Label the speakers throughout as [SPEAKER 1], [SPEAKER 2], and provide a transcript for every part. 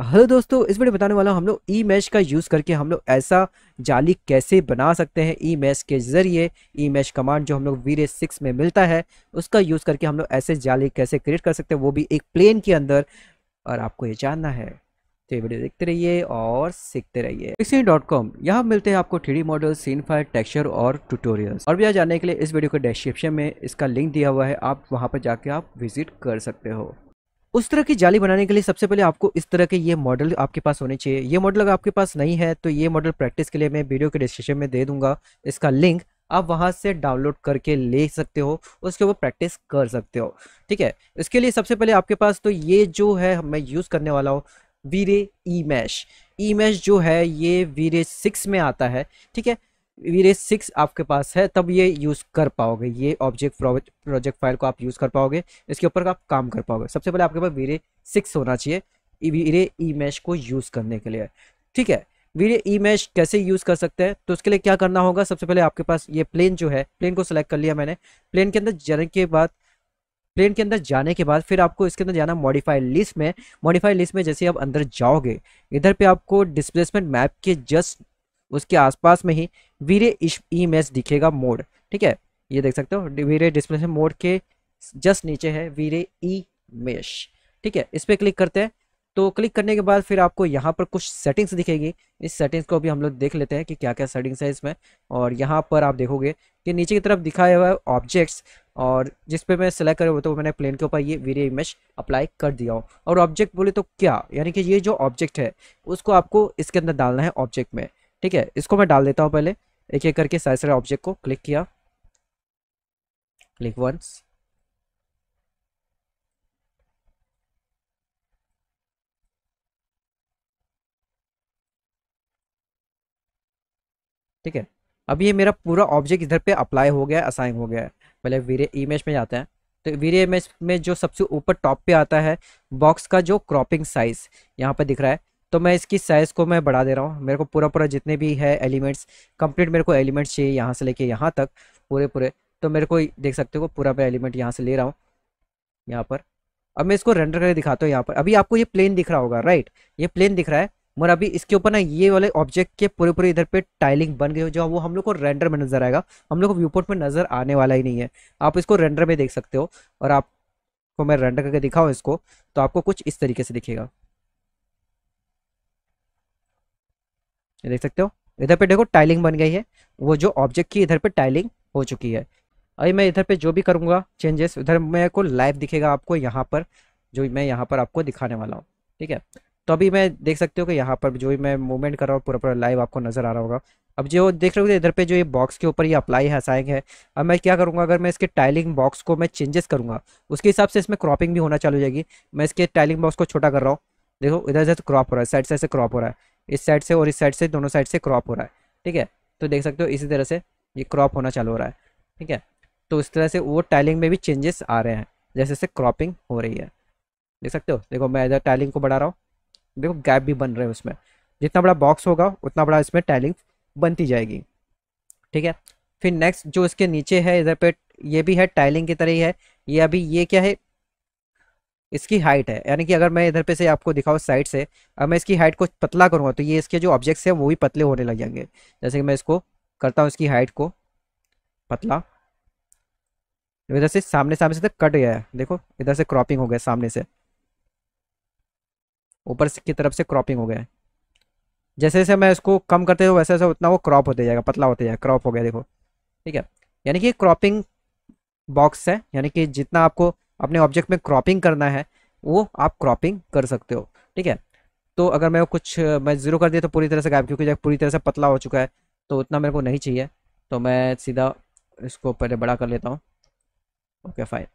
[SPEAKER 1] hello दोस्तों इस video बताने वाला हूँ हम लोग ई मैश का यूज़ करके हम लोग ऐसा जाली कैसे बना सकते हैं ई मैश के ज़रिए ई मैश कमांड जो हम लोग वीरे सिक्स में मिलता है उसका यूज़ करके हम लोग ऐसे जाली कैसे क्रिएट कर सकते हैं वो भी एक प्लेन के अंदर और आपको ये जानना है तो ये वीडियो देखते रहिए और सीखते रहिए डॉट कॉम यहाँ मिलते हैं आपको three D model scene fire texture और ट्यूटोरियल्स और भी जानने के लिए इस वीडियो के डिस्क्रिप्शन में इसका लिंक दिया हुआ है आप वहाँ पर जाके आप विजिट कर सकते हो उस तरह की जाली बनाने के लिए सबसे पहले आपको इस तरह के ये मॉडल आपके पास होने चाहिए ये मॉडल अगर आपके पास नहीं है तो ये मॉडल प्रैक्टिस के लिए मैं वीडियो के डिस्क्रिप्शन में दे दूंगा इसका लिंक आप वहाँ से डाउनलोड करके ले सकते हो उसके ऊपर प्रैक्टिस कर सकते हो ठीक है इसके लिए सबसे पहले आपके पास तो ये जो है मैं यूज़ करने वाला हूँ वीरे ई मैश ई मैश जो है ये वीरे सिक्स में आता है ठीक है वीरेज सिक्स आपके पास है तब ये यूज़ कर पाओगे ये ऑब्जेक्ट प्रोजेक्ट फाइल को आप यूज़ कर पाओगे इसके ऊपर आप काम कर पाओगे सबसे पहले आपके पास वीरे सिक्स होना चाहिए वीरे ई मैश को यूज़ करने के लिए ठीक है वीरे ई मैश कैसे यूज़ कर सकते हैं तो उसके लिए क्या करना होगा सबसे पहले आपके पास ये प्लेन जो है प्लेन को सिलेक्ट कर लिया मैंने प्लेन के अंदर जाने के बाद प्लेन के अंदर जाने के बाद फिर आपको इसके अंदर जाना मॉडिफाइड लिस्ट में मॉडिफाइड लिस्ट में जैसे आप अंदर जाओगे इधर पे आपको डिस्प्लेसमेंट मैप के जस्ट उसके आसपास में ही वीरे ई मैच दिखेगा मोड ठीक है ये देख सकते हो वीरे डिस्प्ले मोड के जस्ट नीचे है वीरे ई मेश ठीक है इस पर क्लिक करते हैं तो क्लिक करने के बाद फिर आपको यहाँ पर कुछ सेटिंग्स दिखेगी इस सेटिंग्स को भी हम लोग देख लेते हैं कि क्या क्या सेटिंग्स है इसमें और यहाँ पर आप देखोगे कि नीचे की तरफ दिखाया हुआ है ऑब्जेक्ट्स और जिस पे मैं सिलेक्ट करे तो मैंने प्लेन के ऊपर ये वीरे इमेज अप्लाई कर दिया हूँ और ऑब्जेक्ट बोले तो क्या यानी कि ये जो ऑब्जेक्ट है उसको आपको इसके अंदर डालना है ऑब्जेक्ट में ठीक है इसको मैं डाल देता हूँ पहले एक एक करके सारे सारे ऑब्जेक्ट को क्लिक किया क्लिक वंस ठीक है अब ये मेरा पूरा ऑब्जेक्ट इधर पे अप्लाई हो गया है असाइन हो गया है पहले वीरे इमेज में जाते हैं तो वीरे इमेज में जो सबसे ऊपर टॉप पे आता है बॉक्स का जो क्रॉपिंग साइज यहाँ पर दिख रहा है तो मैं इसकी साइज़ को मैं बढ़ा दे रहा हूँ मेरे को पूरा पूरा जितने भी है एलिमेंट्स कंप्लीट मेरे को एलिमेंट्स चाहिए यहाँ से लेके यहाँ तक पूरे पूरे तो मेरे को देख सकते हो पूरा पूरा एलिमेंट यहाँ से ले रहा हूँ यहाँ पर अब मैं इसको रेंडर करके दिखाता हूँ यहाँ पर अभी आपको ये प्लेन दिख रहा होगा राइट ये प्लेन दिख रहा है मगर अभी इसके ऊपर ना ये वाले ऑब्जेक्ट के पूरे पूरे इधर पे टाइलिंग बन गई हो जो वो हम लोग को रेंडर में नजर आएगा हम लोग को व्यूपोर्ट में नजर आने वाला ही नहीं है आप इसको रेंडर में देख सकते हो और आपको मैं रेंडर करके दिखाऊँ इसको तो आपको कुछ इस तरीके से दिखेगा ये देख सकते हो इधर पे देखो टाइलिंग बन गई है वो जो ऑब्जेक्ट की इधर पे टाइलिंग हो चुकी है अभी मैं इधर पे जो भी करूँगा चेंजेस उधर मेरे को लाइव दिखेगा आपको यहाँ पर जो मैं यहाँ पर आपको दिखाने वाला हूँ ठीक है तो अभी मैं देख सकते हो कि यहाँ पर जो भी मैं मूवमेंट कर रहा हूँ पूरा पूरा लाइव आपको नज़र आ रहा होगा अब जो देख रहे हो इधर पे जो ये बॉक्स के ऊपर ये अप्लाई हसाएंग है अब मैं क्या करूँगा अगर मैं इसके टाइलिंग बॉक्स को मैं चेंजेस करूँगा उसके हिसाब से इसमें क्रॉपिंग भी होना चालू हो जाएगी मैं इसके टाइलिंग बॉक्स को छोटा कर रहा हूँ देखो इधर से क्रॉप तो हो रहा है साइड साइड से क्रॉप हो रहा है इस साइड से और इस साइड से दोनों साइड से क्रॉप हो रहा है ठीक है तो देख सकते हो इसी तरह से ये क्रॉप होना चालू हो रहा है ठीक है तो इस तरह से वो टाइलिंग में भी चेंजेस आ रहे हैं जैसे जैसे क्रॉपिंग हो रही है देख सकते हो देखो मैं इधर टाइलिंग को बढ़ा रहा हूँ देखो गैप भी बन रहे हैं उसमें जितना बड़ा बॉक्स होगा उतना बड़ा इसमें टाइलिंग बनती जाएगी ठीक है फिर नेक्स्ट जो इसके नीचे है इधर पे ये भी है टाइलिंग की तरह ही है ये अभी ये क्या है इसकी हाइट है यानी कि अगर मैं इधर पे से आपको दिखाऊँ साइड से अब मैं इसकी हाइट को पतला करूँगा तो ये इसके जो ऑब्जेक्ट्स हैं वो भी पतले होने लग जाएंगे जैसे कि मैं इसको करता हूँ इसकी हाइट को पतला इधर से सामने सामने से तो कट गया है देखो इधर से क्रॉपिंग हो गया सामने से ऊपर की तरफ से क्रॉपिंग हो गया है जैसे जैसे मैं इसको कम करते हुए वैसे वैसे उतना वो क्रॉप होते जाएगा पतला होते जाएगा क्रॉप हो गया देखो ठीक है यानी कि क्रॉपिंग बॉक्स है यानी कि जितना आपको अपने ऑब्जेक्ट में क्रॉपिंग करना है वो आप क्रॉपिंग कर सकते हो ठीक है तो अगर मैं कुछ मैं ज़ीरो कर दिया तो पूरी तरह से गायब क्योंकि जब पूरी तरह से पतला हो चुका है तो उतना मेरे को नहीं चाहिए तो मैं सीधा इसको पहले बड़ा कर लेता हूँ ओके फाइन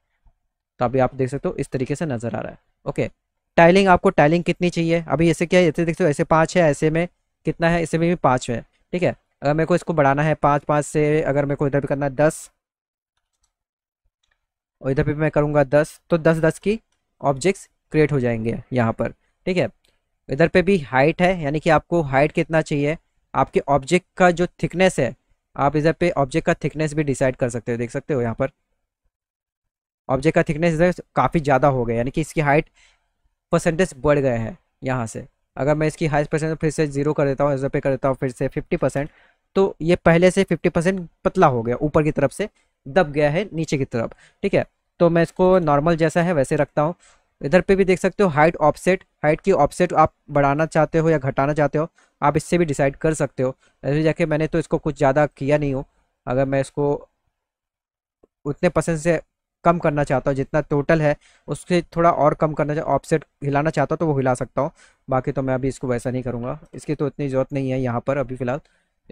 [SPEAKER 1] तो अभी आप देख सकते हो इस तरीके से नज़र आ रहा है ओके टाइलिंग आपको टाइलिंग कितनी चाहिए अभी ऐसे क्या है ऐसे देखते हो ऐसे पाँच है ऐसे में कितना है ऐसे में भी पाँच है ठीक है अगर मेरे को इसको बढ़ाना है पाँच पाँच से अगर मेरे को इधर भी करना है दस और इधर पे मैं करूँगा दस तो दस दस की ऑब्जेक्ट्स क्रिएट हो जाएंगे यहाँ पर ठीक है इधर पे भी हाइट है यानी कि आपको हाइट कितना चाहिए आपके ऑब्जेक्ट का जो थिकनेस है आप इधर पे ऑब्जेक्ट का थिकनेस भी डिसाइड कर सकते हो देख सकते हो यहाँ पर ऑब्जेक्ट का थिकनेस इधर काफ़ी ज़्यादा हो गया यानी कि इसकी हाइट परसेंटेज बढ़ गए हैं यहाँ से अगर मैं इसकी हाइस्ट परसेंट फिर से जीरो कर देता हूँ इधर पे कर देता हूँ फिर से फिफ्टी परसेंट तो ये पहले से फिफ्टी परसेंट पतला हो गया ऊपर की तरफ से दब गया है नीचे की तरफ ठीक है तो मैं इसको नॉर्मल जैसा है वैसे रखता हूँ इधर पे भी देख सकते हो हाइट ऑफसेट हाइट की ऑफसेट आप बढ़ाना चाहते हो या घटाना चाहते हो आप इससे भी डिसाइड कर सकते हो ऐसे जाके मैंने तो इसको कुछ ज़्यादा किया नहीं हूँ अगर मैं इसको उतने परसेंट से कम करना चाहता हूँ जितना टोटल है उससे थोड़ा और कम करना चाहता ऑफसेट हिलाना चाहता हूँ तो वो हिला सकता हूँ बाकी तो मैं अभी इसको वैसा नहीं करूँगा इसकी तो इतनी ज़रूरत नहीं है यहाँ पर अभी फ़िलहाल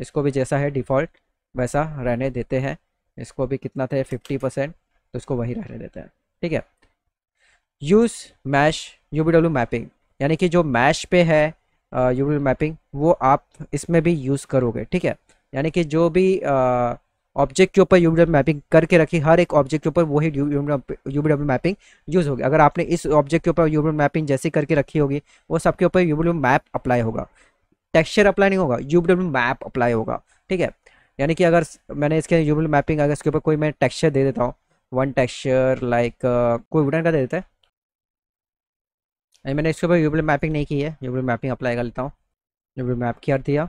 [SPEAKER 1] इसको भी जैसा है डिफ़ॉल्ट वैसा रहने देते हैं इसको भी कितना था फिफ्टी परसेंट तो इसको वहीं रहने देते हैं ठीक है यूज़ मैश यू मैपिंग यानी कि जो मैश पे है यू मैपिंग वो आप इसमें भी यूज़ करोगे ठीक है यानी कि जो भी ऑब्जेक्ट के ऊपर यू मैपिंग करके रखी हर एक ऑब्जेक्ट के ऊपर वही यू मैपिंग यूज़ होगी अगर आपने इस ऑब्जेक्ट के ऊपर यू मैपिंग जैसी करके रखी होगी वो सबके ऊपर यू मैप अप्लाई होगा टेक्सचर अप्लाई नहीं होगा यू मैप अप्लाई होगा ठीक है यानी कि अगर मैंने इसके यूबल मैपिंग अगर इसके ऊपर कोई मैं टेक्सचर दे देता हूँ वन टेक्सचर लाइक कोई वुडन का दे देता है मैंने इसके ऊपर यूबल मैपिंग नहीं की है यूबल मैपिंग अप्लाई कर लेता हूँ यूबल मैप कर दिया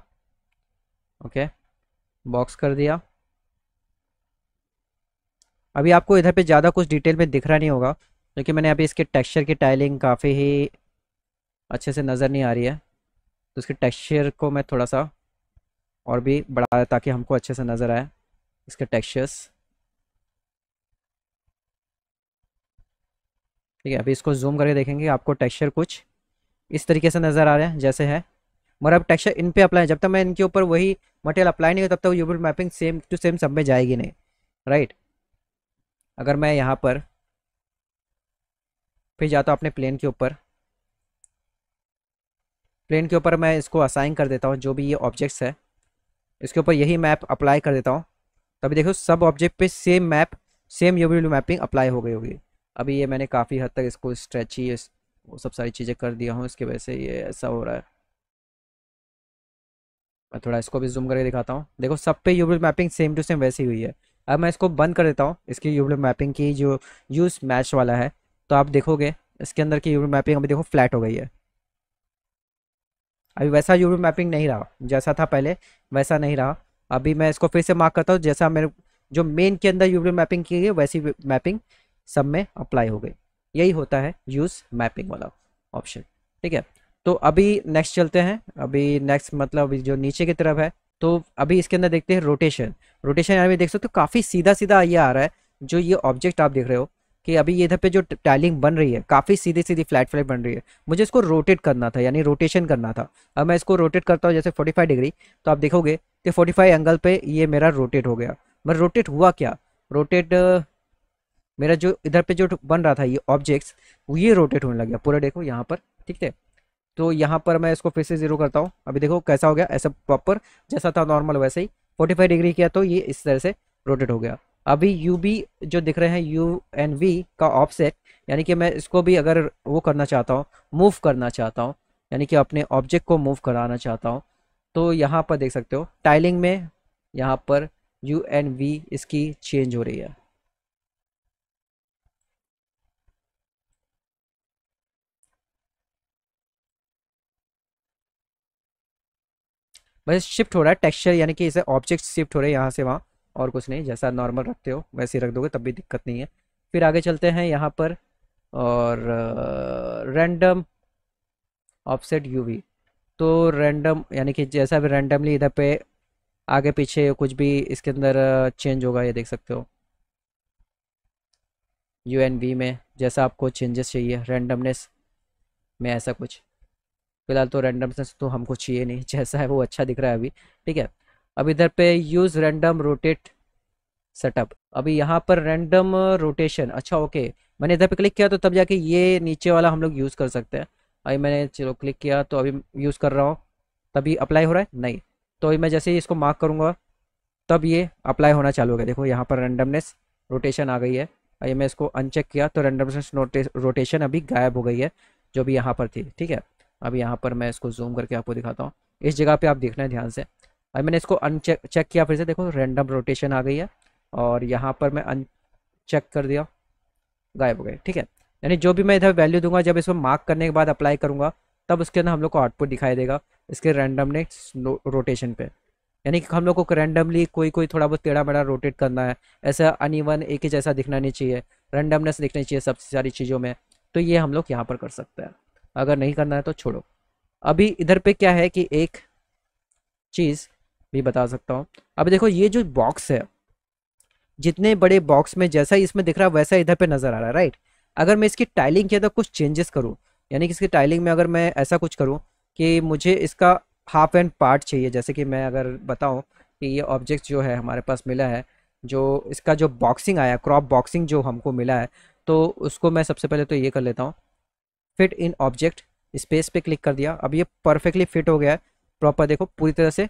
[SPEAKER 1] ओके बॉक्स कर दिया अभी आपको इधर पे ज़्यादा कुछ डिटेल में दिख रहा नहीं होगा क्योंकि मैंने अभी इसके टेक्सचर की टाइलिंग काफ़ी ही अच्छे से नज़र नहीं आ रही है तो इसके टेक्सचर को मैं थोड़ा सा और भी बढ़ा ताकि हमको अच्छे से नज़र आए इसके टेक्सचर्स ठीक है अभी इसको जूम करके देखेंगे आपको टेक्सचर कुछ इस तरीके से नज़र आ रहे हैं जैसे है मगर अब टेक्सचर इन पे अप्लाई जब तक मैं इनके ऊपर वही मटेरियल अप्लाई नहीं हो तब तक UVW mapping same to same सब में जाएगी नहीं राइट अगर मैं यहाँ पर फिर जाता हूँ अपने प्लेन के ऊपर प्लेन के ऊपर मैं इसको असाइन कर देता हूँ जो भी ये ऑब्जेक्ट्स है इसके ऊपर यही मैप अप्लाई कर देता हूँ तभी देखो सब ऑब्जेक्ट पे same map same U mapping apply हो गई होगी अभी ये मैंने काफ़ी हद तक इसको स्ट्रेची वो सब सारी चीज़ें कर दिया हूँ इसकी वजह से ये ऐसा हो रहा है मैं थोड़ा इसको भी जूम करके दिखाता हूँ देखो सब पे UVW mapping same to same वैसी हुई है अब मैं इसको बंद कर देता हूँ इसकी यूब्लिव मैपिंग की जो यूज मैच वाला है तो आप देखोगे इसके अंदर की यूब्लिव मैपिंग अभी देखो फ्लैट हो गई है अभी वैसा यूवी मैपिंग नहीं रहा जैसा था पहले वैसा नहीं रहा अभी मैं इसको फिर से मार्क करता हूँ जैसा मेरे जो मेन के अंदर यूवी मैपिंग की गई वैसी मैपिंग सब में अप्लाई हो गई यही होता है यूज़ मैपिंग वाला ऑप्शन ठीक है तो अभी नेक्स्ट चलते हैं अभी नेक्स्ट मतलब जो नीचे की तरफ है तो अभी इसके अंदर देखते हैं रोटेशन रोटेशन यहाँ भी देख सकते हो तो काफ़ी सीधा सीधा ये आ रहा है जो ये ऑब्जेक्ट आप देख रहे हो कि अभी ये इधर पे जो टाइलिंग बन रही है काफ़ी सीधी सीधी फ्लैट फ्लैट बन रही है मुझे इसको रोटेट करना था यानी रोटेशन करना था अब मैं इसको रोटेट करता हूँ जैसे 45 डिग्री तो आप देखोगे कि 45 एंगल पे ये मेरा रोटेट हो गया मगर रोटेट हुआ क्या रोटेट मेरा जो इधर पे जो बन रहा था ये ऑब्जेक्ट्स ये रोटेट होने लग गया पूरा देखो यहाँ पर ठीक है तो यहाँ पर मैं इसको फिर से ज़ीरो करता हूँ अभी देखो कैसा हो गया ऐसा प्रॉपर जैसा था नॉर्मल वैसे ही फोर्टी डिग्री किया तो ये इस तरह से रोटेट हो गया अभी यू बी जो दिख रहे हैं यू एन वी का ऑफसेट यानी कि मैं इसको भी अगर वो करना चाहता हूँ मूव करना चाहता हूँ यानी कि अपने ऑब्जेक्ट को मूव कराना चाहता हूँ तो यहाँ पर देख सकते हो टाइलिंग में यहाँ पर यू एन वी इसकी चेंज हो रही है बस शिफ्ट हो रहा है टेक्सचर यानी कि इसे ऑब्जेक्ट शिफ्ट हो रहे हैं यहाँ से वहाँ और कुछ नहीं जैसा नॉर्मल रखते हो वैसे ही रख दोगे तब भी दिक्कत नहीं है फिर आगे चलते हैं यहाँ पर और रैंडम ऑफसेट यूवी तो रैंडम यानी कि जैसा भी रैंडमली इधर पे आगे पीछे कुछ भी इसके अंदर चेंज होगा ये देख सकते हो यू एन वी में जैसा आपको चेंजेस चाहिए रैंडमनेस में ऐसा कुछ फिलहाल तो रैंडमनेस तो हमको चाहिए नहीं जैसा है वो अच्छा दिख रहा है अभी ठीक है अब इधर पे यूज़ रैंडम रोटेट सेटअप अभी यहाँ पर रैंडम रोटेशन अच्छा ओके मैंने इधर पे क्लिक किया तो तब जाके ये नीचे वाला हम लोग यूज़ कर सकते हैं अभी मैंने चलो क्लिक किया तो अभी यूज़ कर रहा हूँ तभी अप्लाई हो रहा है नहीं तो अभी मैं जैसे ही इसको मार्क करूँगा तब ये अप्लाई होना चालू हो गया देखो यहाँ पर रैंडमनेस रोटेशन आ गई है अभी मैं इसको अनचेक किया तो रैंडमनेस रोटेशन अभी गायब हो गई है जो भी यहाँ पर थी ठीक है अभी यहाँ पर मैं इसको जूम करके आपको दिखाता हूँ इस जगह पर आप देखना है ध्यान से अभी मैंने इसको अनचेक चेक किया फिर से देखो रैंडम रोटेशन आ गई है और यहाँ पर मैं अनचेक कर दिया गायब हो गए ठीक है यानी जो भी मैं इधर वैल्यू दूंगा जब इसमें मार्क करने के बाद अप्लाई करूँगा तब उसके अंदर हम लोग को आउटपुट दिखाई देगा इसके रैंडमनेस रोटेशन पे यानी कि हम लोग को रैंडमली कोई कोई थोड़ा बहुत टेढ़ा मेढ़ा रोटेट करना है ऐसा अनइवन एक ही जैसा दिखना नहीं चाहिए रैंडमनेस दिखनी चाहिए सबसे सारी चीज़ों में तो ये हम लोग यहाँ पर कर सकते हैं अगर नहीं करना है तो छोड़ो अभी इधर पे क्या है कि एक चीज़ भी बता सकता हूँ अब देखो ये जो बॉक्स है जितने बड़े बॉक्स में जैसा इसमें दिख रहा है वैसा इधर पे नज़र आ रहा है राइट अगर मैं इसकी टाइलिंग के अंदर कुछ चेंजेस करूँ यानी कि इसकी टाइलिंग में अगर मैं ऐसा कुछ करूँ कि मुझे इसका हाफ एंड पार्ट चाहिए जैसे कि मैं अगर बताऊँ कि ये ऑब्जेक्ट जो है हमारे पास मिला है जो इसका जो बॉक्सिंग आया क्रॉप बॉक्सिंग जो हमको मिला है तो उसको मैं सबसे पहले तो ये कर लेता हूँ फिट इन ऑब्जेक्ट स्पेस पे क्लिक कर दिया अब ये परफेक्टली फिट हो गया है प्रॉपर देखो पूरी तरह से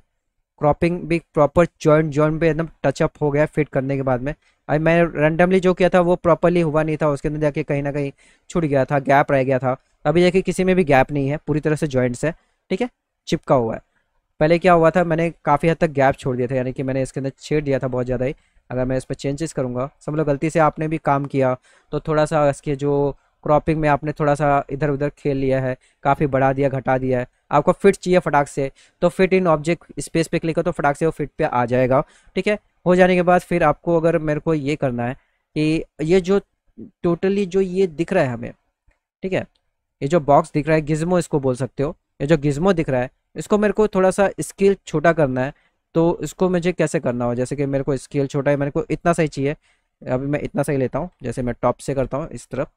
[SPEAKER 1] क्रॉपिंग भी प्रॉपर जॉइंट जॉइंट पे एकदम टचअप हो गया फिट करने के बाद में अभी मैं रैंडमली जो किया था वो प्रॉपरली हुआ नहीं था उसके अंदर जाके कहीं ना कहीं छूट गया था गैप रह गया था अभी देखिए किसी में भी गैप नहीं है पूरी तरह से जॉइंट्स है ठीक है चिपका हुआ है पहले क्या हुआ था मैंने काफ़ी हद तक गैप छोड़ दिया था यानी कि मैंने इसके अंदर छेड़ दिया था बहुत ज़्यादा ही अगर मैं इस पर चेंजेस करूँगा समझ लो गलती से आपने भी काम किया तो थोड़ा सा इसके जो क्रॉपिंग में आपने थोड़ा सा इधर उधर खेल लिया है काफ़ी बढ़ा दिया घटा दिया है आपको फिट चाहिए फटाक से तो फिट इन ऑब्जेक्ट स्पेस पे क्लिक करो तो फटाक से वो फिट पे आ जाएगा ठीक है हो जाने के बाद फिर आपको अगर मेरे को ये करना है कि ये जो टोटली जो ये दिख रहा है हमें ठीक है ये जो बॉक्स दिख रहा है गिज्मो इसको बोल सकते हो ये जो गिज्मो दिख रहा है इसको मेरे को थोड़ा सा स्केल छोटा करना है तो इसको मुझे कैसे करना हो जैसे कि मेरे को स्केल छोटा है मेरे को इतना सही चाहिए अभी मैं इतना सही लेता हूँ जैसे मैं टॉप से करता हूँ इस तरफ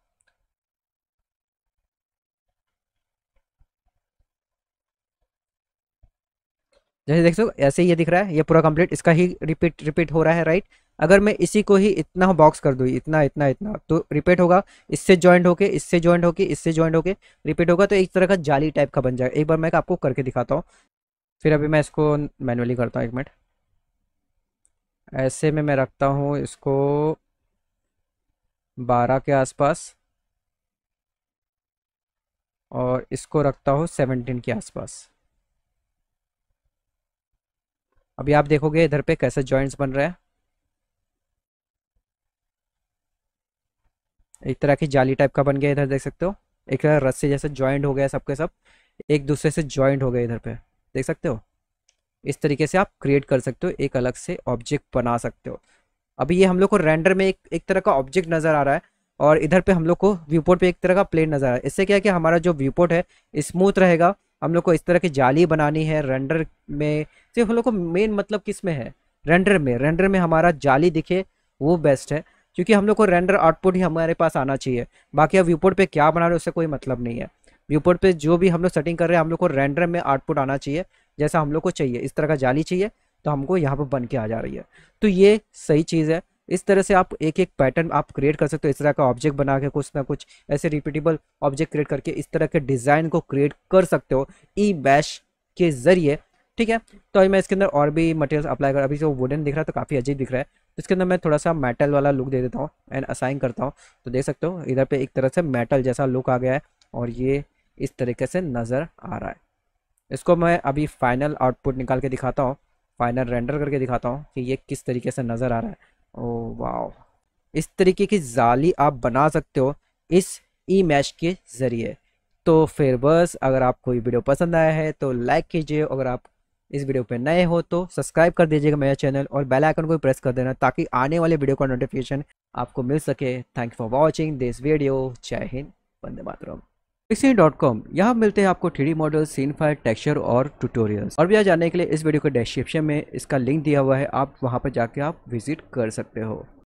[SPEAKER 1] जैसे देख सो ऐसे ही ये दिख रहा है ये पूरा कंप्लीट इसका ही रिपीट रिपीट हो रहा है राइट अगर मैं इसी को ही इतना बॉक्स कर दूँ इतना इतना इतना तो रिपीट होगा इससे ज्वाइंट होके इससे ज्वाइंट होके इससे ज्वाइंट होके रिपीट होगा तो एक तरह का जाली टाइप का बन जाएगा एक बार मैं आपको करके दिखाता हूँ फिर अभी मैं इसको मैनुअली करता हूँ एक मिनट ऐसे में मैं रखता हूँ इसको बारह के आसपास और इसको रखता हूँ सेवनटीन के आसपास अभी आप देखोगे इधर पे कैसे जॉइंट्स बन रहे हैं एक तरह की जाली टाइप का बन गया इधर देख सकते हो एक तरह रस्सी जैसे ज्वाइंट हो गया सबके सब एक दूसरे से ज्वाइंट हो गए इधर पे देख सकते हो इस तरीके से आप क्रिएट कर सकते हो एक अलग से ऑब्जेक्ट बना सकते हो अभी ये हम लोग को रेंडर में एक एक तरह का ऑब्जेक्ट नज़र आ रहा है और इधर पे हम लोग को व्यूपोर्ट पे एक तरह का प्लेन नज़र आ रहा है इससे क्या है कि हमारा जो व्यूपोर्ट है स्मूथ रहेगा हम लोग को इस तरह की जाली बनानी है रेंडर में सिर्फ तो हम लोग को मेन मतलब किस में है रेंडर में रेंडर में हमारा जाली दिखे वो बेस्ट है क्योंकि हम लोग को रेंडर आउटपुट ही हमारे पास आना चाहिए बाकी अब व्यूपोर्ट पे क्या बना रहे उससे कोई मतलब नहीं है व्यूपोर्ट पे जो भी हम लोग सेटिंग कर रहे हैं हम लोग को रेंडर में आउटपुट आना चाहिए जैसा हम लोग को चाहिए इस तरह का जाली चाहिए तो हमको यहाँ पर बन के आ जा रही है तो ये सही चीज़ है इस तरह से आप एक एक पैटर्न आप क्रिएट कर सकते हो इस तरह का ऑब्जेक्ट बना के कुछ ना कुछ ऐसे रिपीटेबल ऑब्जेक्ट क्रिएट करके इस तरह के डिज़ाइन को क्रिएट कर सकते हो ई बैश के ज़रिए ठीक है तो अभी मैं इसके अंदर और भी मटेरियल अप्लाई कर अभी जो वुडन दिख रहा है तो काफ़ी अजीब दिख रहा है तो इसके अंदर मैं थोड़ा सा मेटल वाला लुक दे देता हूँ एंड असाइन करता हूँ तो देख सकते हो इधर पे एक तरह से मेटल जैसा लुक आ गया है और ये इस तरीके से नज़र आ रहा है इसको मैं अभी फाइनल आउटपुट निकाल के दिखाता हूँ फाइनल रेंडर करके दिखाता हूँ कि ये किस तरीके से नज़र आ रहा है ओ oh, वाह इस तरीके की जाली आप बना सकते हो इस ई मैश के ज़रिए तो फिर बस अगर आपको ये वीडियो पसंद आया है तो लाइक कीजिए अगर आप इस वीडियो पर नए हो तो सब्सक्राइब कर दीजिएगा मेरा चैनल और बेल आइकन को भी प्रेस कर देना ताकि आने वाले वीडियो का नोटिफिकेशन आपको मिल सके thank for watching this video जय हिंद वंदे मातरम पिक्सी डॉट कॉम यहाँ मिलते हैं आपको three D model scene fire texture और ट्यूटोरियल्स और भी जाने के लिए इस वीडियो के डिस्क्रिप्शन में इसका लिंक दिया हुआ है आप वहाँ पर जाके आप विजिट कर सकते हो